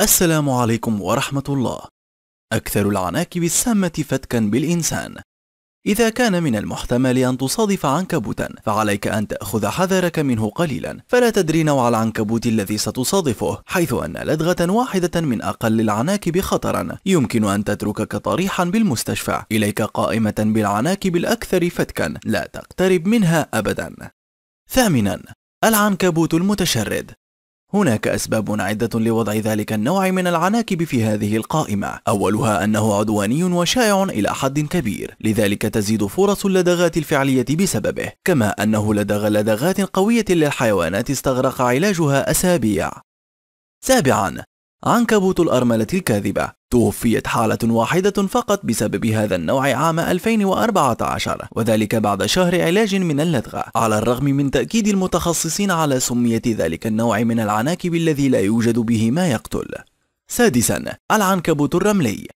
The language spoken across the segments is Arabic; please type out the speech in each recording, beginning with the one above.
السلام عليكم ورحمة الله أكثر العناكب السامة فتكا بالإنسان إذا كان من المحتمل أن تصادف عنكبوتا فعليك أن تأخذ حذرك منه قليلا فلا تدري نوع العنكبوت الذي ستصادفه حيث أن لدغة واحدة من أقل العناكب خطرا يمكن أن تتركك طريحا بالمستشفى إليك قائمة بالعناكب الأكثر فتكا لا تقترب منها أبدا ثامنا العنكبوت المتشرد هناك أسباب عدة لوضع ذلك النوع من العناكب في هذه القائمة أولها أنه عدواني وشائع إلى حد كبير لذلك تزيد فرص اللدغات الفعلية بسببه كما أنه لدغ لدغات قوية للحيوانات استغرق علاجها أسابيع سابعا عنكبوت الأرملة الكاذبة توفيت حالة واحدة فقط بسبب هذا النوع عام 2014 وذلك بعد شهر علاج من اللدغة على الرغم من تأكيد المتخصصين على سمية ذلك النوع من العناكب الذي لا يوجد به ما يقتل سادسا العنكبوت الرملي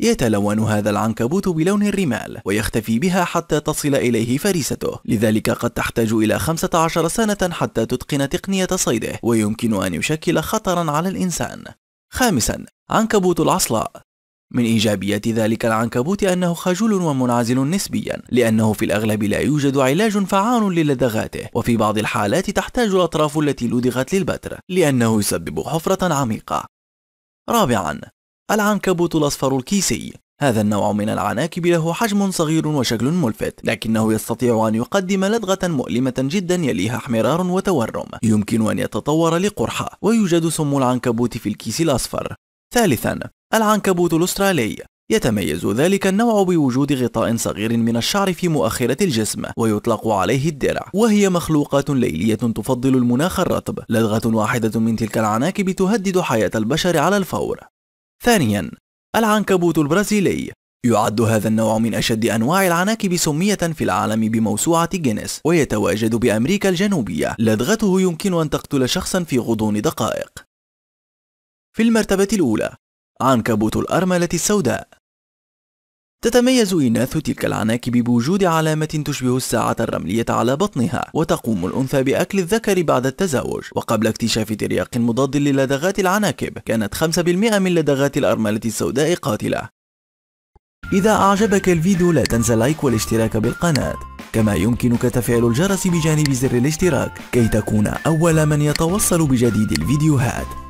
يتلون هذا العنكبوت بلون الرمال ويختفي بها حتى تصل إليه فريسته لذلك قد تحتاج إلى 15 سنة حتى تتقن تقنية صيده ويمكن أن يشكل خطرا على الإنسان خامسا عنكبوت العصلاء من إيجابيات ذلك العنكبوت أنه خجول ومنعزل نسبيا لأنه في الأغلب لا يوجد علاج فعال للدغاته وفي بعض الحالات تحتاج الأطراف التي لدغت للبتر لأنه يسبب حفرة عميقة رابعا العنكبوت الأصفر الكيسي هذا النوع من العناكب له حجم صغير وشكل ملفت لكنه يستطيع أن يقدم لدغة مؤلمة جدا يليها احمرار وتورم يمكن أن يتطور لقرحة ويوجد سم العنكبوت في الكيس الأصفر ثالثا العنكبوت الأسترالي يتميز ذلك النوع بوجود غطاء صغير من الشعر في مؤخرة الجسم ويطلق عليه الدرع وهي مخلوقات ليلية تفضل المناخ الرطب لدغة واحدة من تلك العناكب تهدد حياة البشر على الفور ثانيا العنكبوت البرازيلي يعد هذا النوع من أشد أنواع العناكب سمية في العالم بموسوعة جينيس ويتواجد بأمريكا الجنوبية لدغته يمكن أن تقتل شخصا في غضون دقائق في المرتبة الأولى عنكبوت الأرملة السوداء تتميز إناث تلك العناكب بوجود علامة تشبه الساعة الرملية على بطنها وتقوم الأنثى بأكل الذكر بعد التزاوج وقبل اكتشاف ترياق مضاد للدغات العناكب كانت 5% من لدغات الأرملة السوداء قاتلة إذا أعجبك الفيديو لا تنسى لايك والاشتراك بالقناة كما يمكنك تفعيل الجرس بجانب زر الاشتراك كي تكون أول من يتوصل بجديد الفيديوهات